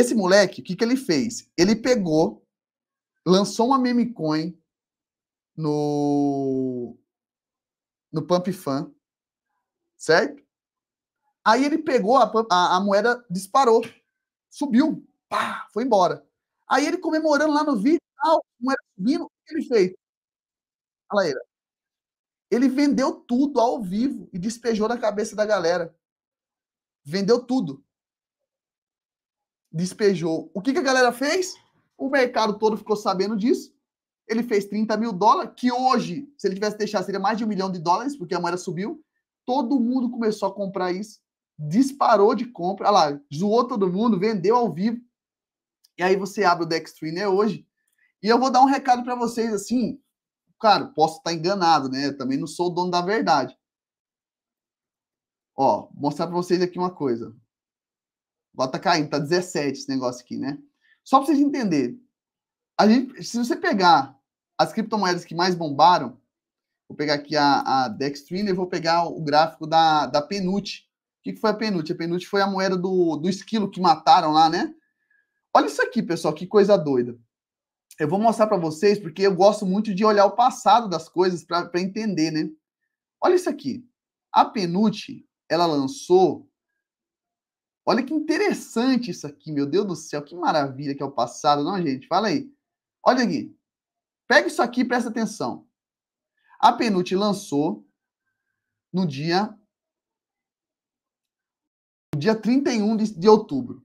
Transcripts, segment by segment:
Esse moleque, o que, que ele fez? Ele pegou, lançou uma meme coin no, no Pump Fan, certo? Aí ele pegou, a, a, a moeda disparou, subiu, pá, foi embora. Aí ele comemorando lá no vídeo, tal, moeda subindo, o que ele fez? A Laíra. Ele vendeu tudo ao vivo e despejou na cabeça da galera. Vendeu tudo despejou. O que, que a galera fez? O mercado todo ficou sabendo disso. Ele fez 30 mil dólares, que hoje, se ele tivesse deixado, seria mais de um milhão de dólares, porque a moeda subiu. Todo mundo começou a comprar isso, disparou de compra. Olha lá, zoou todo mundo, vendeu ao vivo. E aí você abre o Dextrine né, hoje. E eu vou dar um recado para vocês assim, claro, posso estar enganado, né? Eu também não sou o dono da verdade. Ó, mostrar para vocês aqui uma coisa. Agora caindo, tá 17 esse negócio aqui, né? Só para vocês entenderem. A gente, se você pegar as criptomoedas que mais bombaram, vou pegar aqui a, a e vou pegar o gráfico da, da Penut. O que, que foi a Penut? A Penut foi a moeda do, do esquilo que mataram lá, né? Olha isso aqui, pessoal, que coisa doida. Eu vou mostrar para vocês porque eu gosto muito de olhar o passado das coisas para entender, né? Olha isso aqui. A Penut, ela lançou Olha que interessante isso aqui, meu Deus do céu, que maravilha que é o passado, não, gente? Fala aí. Olha aqui. Pega isso aqui e presta atenção. A Penute lançou no dia no dia 31 de, de outubro.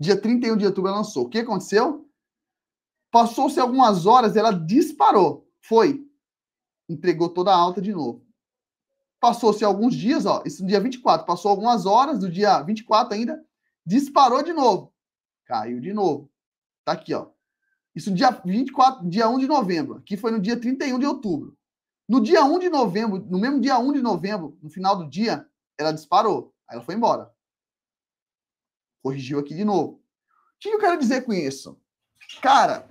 Dia 31 de outubro ela lançou. O que aconteceu? Passou-se algumas horas, ela disparou. Foi. Entregou toda a alta de novo. Passou-se alguns dias, ó, isso no dia 24, passou algumas horas do dia 24 ainda, disparou de novo. Caiu de novo. Tá aqui, ó. Isso dia 24, dia 1 de novembro, aqui foi no dia 31 de outubro. No dia 1 de novembro, no mesmo dia 1 de novembro, no final do dia, ela disparou. Aí ela foi embora. Corrigiu aqui de novo. O que eu quero dizer com isso? Cara,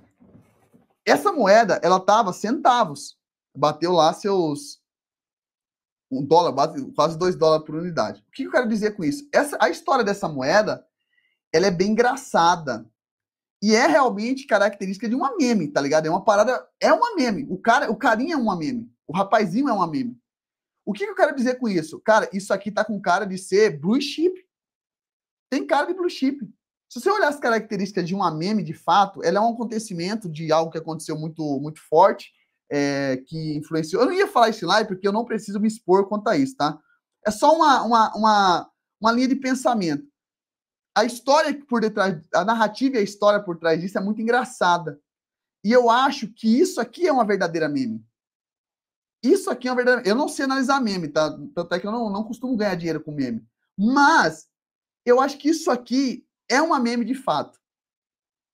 essa moeda, ela tava centavos. Bateu lá seus um dólar, quase dois dólares por unidade. O que eu quero dizer com isso? Essa, a história dessa moeda, ela é bem engraçada. E é realmente característica de uma meme, tá ligado? É uma parada, é uma meme. O cara, o carinha é uma meme. O rapazinho é uma meme. O que, eu quero dizer com isso? Cara, isso aqui tá com cara de ser blue chip. Tem cara de blue chip. Se você olhar as características de uma meme, de fato, ela é um acontecimento de algo que aconteceu muito, muito forte é, que influenciou. Eu não ia falar isso lá porque eu não preciso me expor quanto a isso, tá? É só uma, uma, uma, uma linha de pensamento. A história por detrás, a narrativa e a história por trás disso é muito engraçada. E eu acho que isso aqui é uma verdadeira meme. Isso aqui é uma verdadeira. Eu não sei analisar meme, tá? Tanto é que eu não, não costumo ganhar dinheiro com meme. Mas eu acho que isso aqui é uma meme de fato.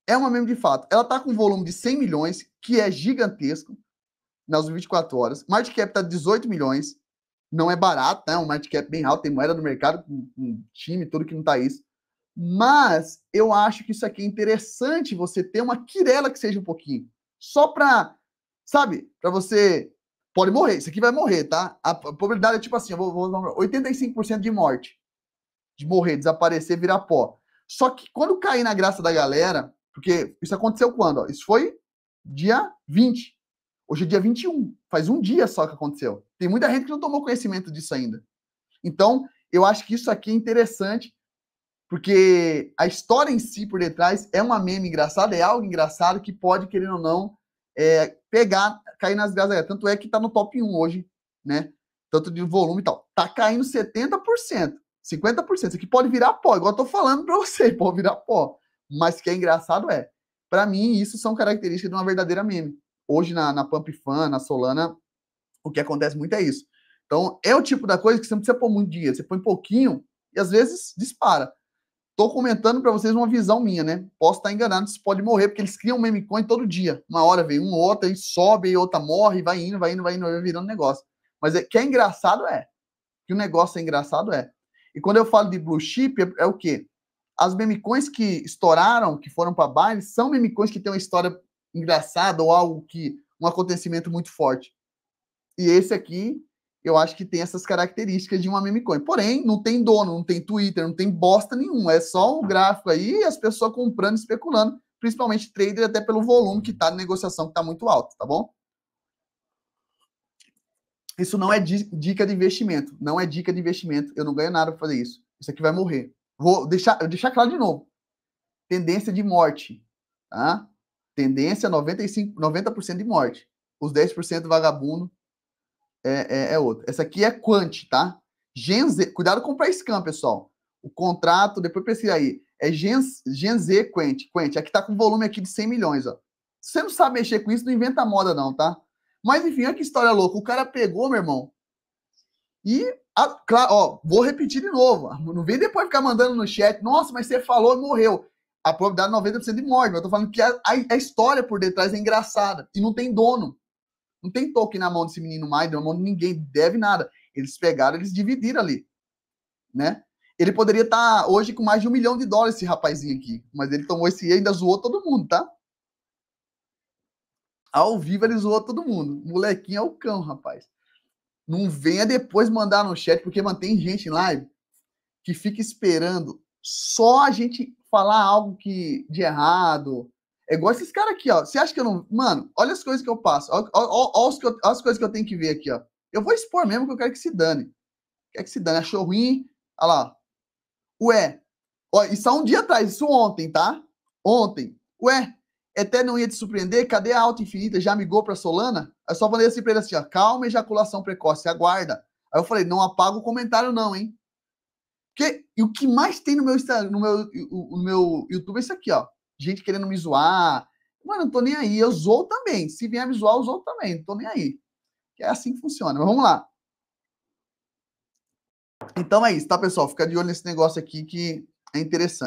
É uma meme de fato. Ela tá com um volume de 100 milhões, que é gigantesco nas 24 horas. Market cap está 18 milhões. Não é barato, né? Um market cap bem alto, tem moeda no mercado, um, um time, tudo que não está isso. Mas eu acho que isso aqui é interessante você ter uma quirela que seja um pouquinho. Só para, sabe, para você. Pode morrer, isso aqui vai morrer, tá? A probabilidade é tipo assim: eu vou, vou 85% de morte. De morrer, desaparecer, virar pó. Só que quando cair na graça da galera, porque isso aconteceu quando? Ó, isso foi dia 20. Hoje é dia 21, faz um dia só que aconteceu. Tem muita gente que não tomou conhecimento disso ainda. Então, eu acho que isso aqui é interessante, porque a história em si por detrás é uma meme engraçada, é algo engraçado que pode, querendo ou não, é, pegar, cair nas graças. Tanto é que está no top 1 hoje, né? Tanto de volume e tal. Tá caindo 70%, 50%. Isso aqui pode virar pó, igual eu tô falando para você, pode virar pó. Mas o que é engraçado é, para mim, isso são características de uma verdadeira meme hoje na, na Pump Fan, na Solana, o que acontece muito é isso. Então, é o tipo da coisa que você não precisa pôr muito dinheiro, você põe pouquinho e às vezes dispara. Estou comentando para vocês uma visão minha, né? Posso estar enganado, isso pode morrer, porque eles criam meme coin todo dia. Uma hora vem um, outra, e sobe, e outra morre, e vai indo, vai indo, vai indo, vai virando negócio. Mas é, que é engraçado é. Que o negócio é engraçado é. E quando eu falo de blue chip, é, é o quê? As meme coins que estouraram, que foram para baile, são meme coins que têm uma história engraçado ou algo que um acontecimento muito forte. E esse aqui, eu acho que tem essas características de uma meme coin. Porém, não tem dono, não tem Twitter, não tem bosta nenhuma. É só um gráfico aí e as pessoas comprando, especulando, principalmente trader, até pelo volume que está na negociação, que está muito alto, tá bom? Isso não é dica de investimento. Não é dica de investimento. Eu não ganho nada para fazer isso. Isso aqui vai morrer. Vou deixar, deixar claro de novo. Tendência de morte. Tá? Tendência 95, é 90% de morte. Os 10% vagabundo é, é, é, outro. Essa aqui é Quant, tá? Gen Z. Cuidado com o price cam, pessoal. O contrato, depois pesquisa aí. É Gen, Gen Z Quant. Quant. Aqui tá com volume aqui de 100 milhões, ó. você não sabe mexer com isso, não inventa moda não, tá? Mas enfim, olha que história louca. O cara pegou, meu irmão. E, a, claro, ó, vou repetir de novo. Não vem depois ficar mandando no chat. Nossa, mas você falou e morreu a probabilidade é 90% de morte. Mas eu tô falando que a, a, história por detrás é engraçada. E não tem dono. Não tem token na mão desse menino mais, na mão de ninguém, deve nada. Eles pegaram, eles dividiram ali. Né? Ele poderia estar tá hoje com mais de um milhão de dólares, esse rapazinho aqui. Mas ele tomou esse e ainda zoou todo mundo, tá? Ao vivo ele zoou todo mundo. Molequinho é o cão, rapaz. Não venha depois mandar no chat, porque mantém gente em live que fica esperando só a gente falar algo que de errado. É igual esses caras aqui, ó. Você acha que eu não. Mano, olha as coisas que eu passo. Olha, as coisas que eu tenho que ver aqui, ó. Eu vou expor mesmo que eu quero que se dane. Quer que se dane. Achou ruim? Olha lá. Ué. Ó, isso há um dia atrás, isso ontem, tá? Ontem. Ué, até não ia te surpreender? Cadê a alta infinita? Já migou pra Solana? Aí só falei assim pra ele assim, ó. Calma, ejaculação precoce, aguarda. Aí eu falei, não apaga o comentário, não, hein? Porque, e o que mais tem no meu Instagram, no meu, no meu YouTube é isso aqui, ó. Gente querendo me zoar. Mano, não tô nem aí. Eu zoo também. Se vier me zoar, eu zoo também. Não tô nem aí. É assim que funciona. Mas vamos lá. Então é isso, tá, pessoal? Fica de olho nesse negócio aqui que é interessante.